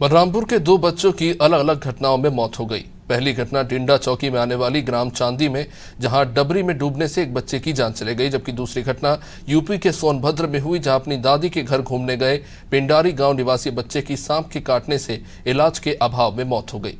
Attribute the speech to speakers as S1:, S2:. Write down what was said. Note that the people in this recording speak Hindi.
S1: बलरामपुर के दो बच्चों की अलग अलग घटनाओं में मौत हो गई पहली घटना टिंडा चौकी में आने वाली ग्राम चांदी में जहां डबरी में डूबने से एक बच्चे की जान चले गई जबकि दूसरी घटना यूपी के सोनभद्र में हुई जहां अपनी दादी के घर घूमने गए पिंडारी गांव निवासी बच्चे की सांप के काटने से इलाज के अभाव में मौत हो गई